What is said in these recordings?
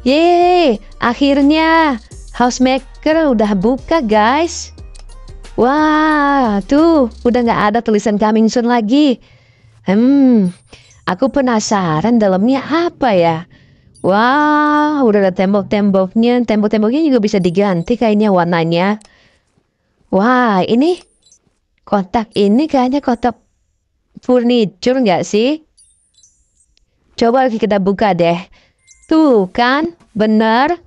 Yeay, akhirnya housemaker udah buka guys. Wah, tuh udah gak ada tulisan coming soon lagi. Hmm, aku penasaran dalamnya apa ya? Wah, udah ada tembok-temboknya. Tembok-temboknya juga bisa diganti kayaknya warnanya. Wah, ini kotak ini kayaknya kotak furniture nggak sih? Coba kita buka deh. Tuh kan, bener.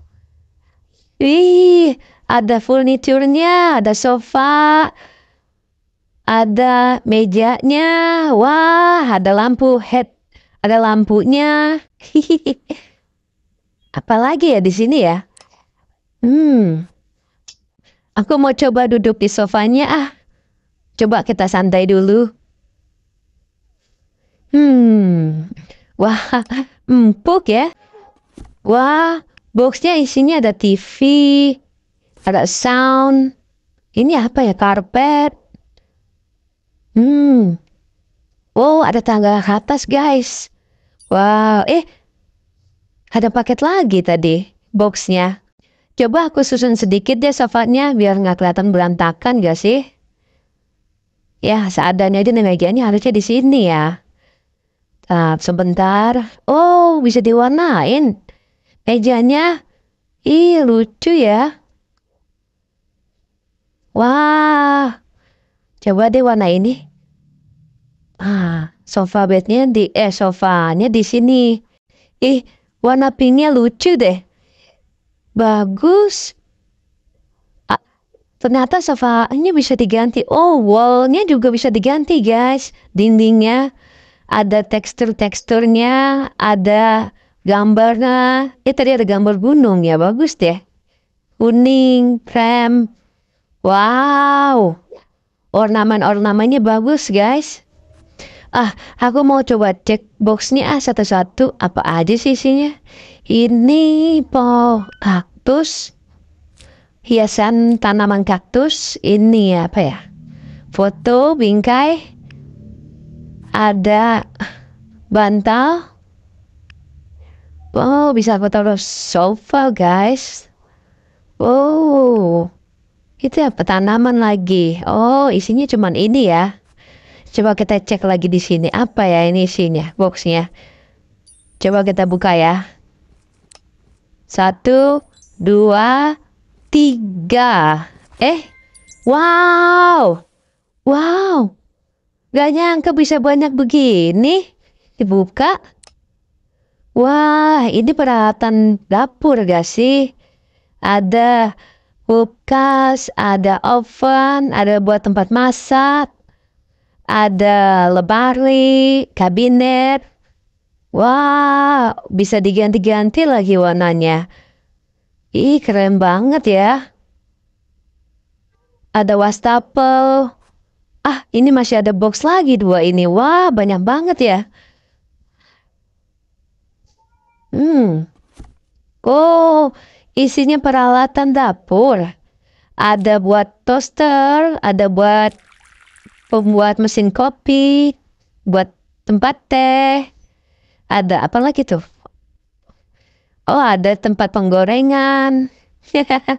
Ih, ada furniturnya, ada sofa, ada mejanya. Wah, ada lampu head, ada lampunya. Hihihi. Apalagi ya di sini ya? Hmm. Aku mau coba duduk di sofanya ah. Coba kita santai dulu. Hmm. Wah, empuk ya. Wah, boxnya isinya ada TV, ada sound. Ini apa ya? Karpet. Hmm. Wow, ada tangga atas guys. Wow, eh ada paket lagi tadi, boxnya. Coba aku susun sedikit deh sofanya biar nggak kelihatan berantakan gak sih? Ya, seadanya aja nih mejanya harusnya di sini ya. Tap, sebentar. Oh, bisa diwarnain. Mejanya. Ih, lucu ya. Wah. Coba deh warna ini. Ah, sofa bednya di eh sofanya di sini. Ih, Warna pinknya lucu deh. Bagus. Ah, ternyata sofa bisa diganti. Oh, wallnya juga bisa diganti, guys. Dindingnya ada tekstur-teksturnya, ada gambarnya. Eh, tadi ada gambar gunung ya. Bagus deh. Kuning, krem. Wow. Ornamen-ornamennya bagus, guys. Ah, aku mau coba cek boxnya ah satu-satu. Apa aja sih isinya? Ini po kaktus, hiasan tanaman kaktus. Ini apa ya? Foto bingkai. Ada bantal. Oh, bisa foto sofa, guys. Oh, itu apa tanaman lagi? Oh, isinya cuma ini ya. Coba kita cek lagi di sini. Apa ya ini isinya, boxnya? Coba kita buka ya. Satu, dua, tiga. Eh, wow. Wow. Gak nyangka bisa banyak begini. Dibuka. Wah, ini peralatan dapur gak sih? Ada kulkas, ada oven, ada buat tempat masak ada lebari kabinet. Wah, bisa diganti-ganti lagi warnanya. Ih, keren banget ya. Ada wastafel. Ah, ini masih ada box lagi dua ini. Wah, banyak banget ya. Hmm. Oh, isinya peralatan dapur. Ada buat toaster, ada buat pembuat mesin kopi, buat tempat teh, ada apa lagi tuh? Oh, ada tempat penggorengan.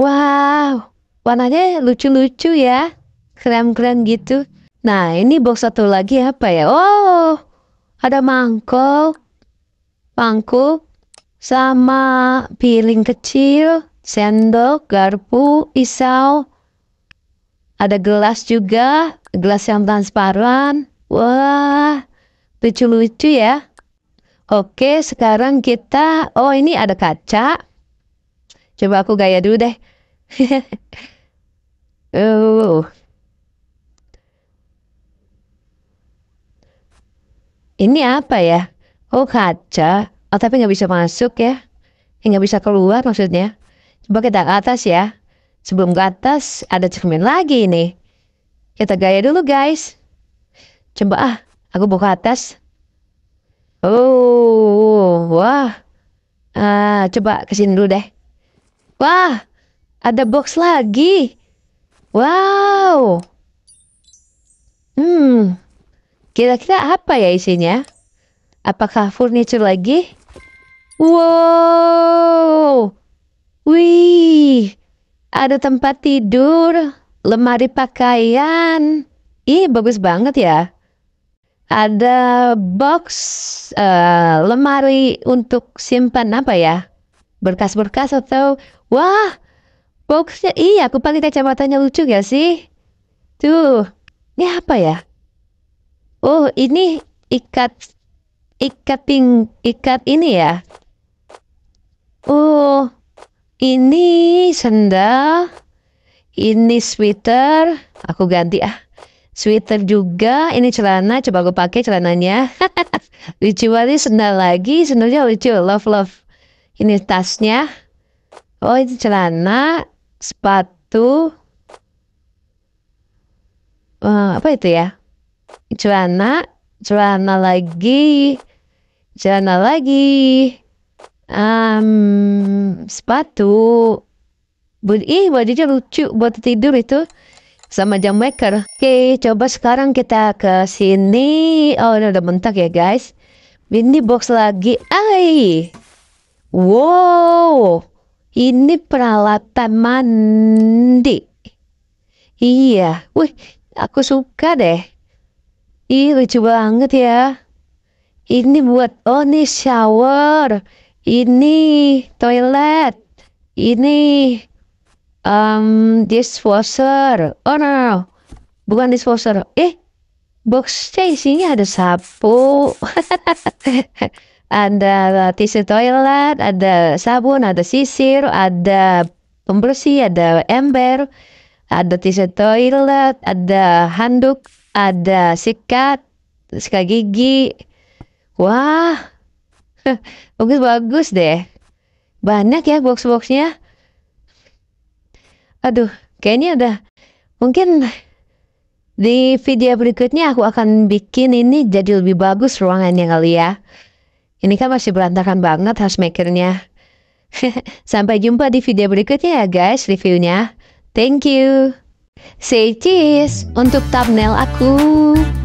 wow, warnanya lucu-lucu ya. Keren-keren gitu. Nah, ini box satu lagi apa ya? Oh, ada mangkok, mangkuk, sama piring kecil, sendok, garpu, pisau, ada gelas juga, gelas yang transparan. Wah, lucu-lucu ya. Oke, sekarang kita, oh ini ada kaca. Coba aku gaya dulu deh. uh. Ini apa ya? Oh kaca. Oh tapi nggak bisa masuk ya. Nggak bisa keluar maksudnya. Coba kita ke atas ya. Sebelum ke atas, ada cermin lagi nih. Kita gaya dulu guys. Coba ah, aku buka atas. Oh, wah. Ah, coba kesini dulu deh. Wah, ada box lagi. Wow. Hmm, kira-kira apa ya isinya? Apakah furniture lagi? Wow. Wih, ada tempat tidur, lemari pakaian. Ih, bagus banget ya. Ada box, uh, lemari untuk simpan apa ya? Berkas-berkas atau... Wah, boxnya... Iya, aku pakai kacamatanya lucu gak sih? Tuh, ini apa ya? Oh, ini ikat... Ikat ping... Ikat ini ya? Oh, ini sendal, ini sweater, aku ganti ah. Sweater juga, ini celana, coba aku pakai celananya. lucu banget sendal lagi, sendalnya lucu, love love. Ini tasnya. Oh, ini celana, sepatu. Uh, apa itu ya? Celana, celana lagi, celana lagi um, sepatu buat ih bajunya lucu buat tidur itu sama jam maker. Oke, coba sekarang kita ke sini. Oh, ini udah mentak ya, guys. Ini box lagi. ay Wow. Ini peralatan mandi. Iya. Wih, aku suka deh. Ih, lucu banget ya. Ini buat oh nih shower ini toilet, ini um, dishwasher. Oh no, no, bukan dishwasher. Eh, boxnya isinya ada sapu, ada tisu toilet, ada sabun, ada sisir, ada pembersih, ada ember, ada tisu toilet, ada handuk, ada sikat, sikat gigi. Wah, Bagus-bagus deh. Banyak ya box-boxnya. Aduh, kayaknya udah. Mungkin di video berikutnya aku akan bikin ini jadi lebih bagus ruangannya kali ya. Ini kan masih berantakan banget housemakernya. Sampai jumpa di video berikutnya ya guys reviewnya. Thank you. Say cheese untuk thumbnail aku.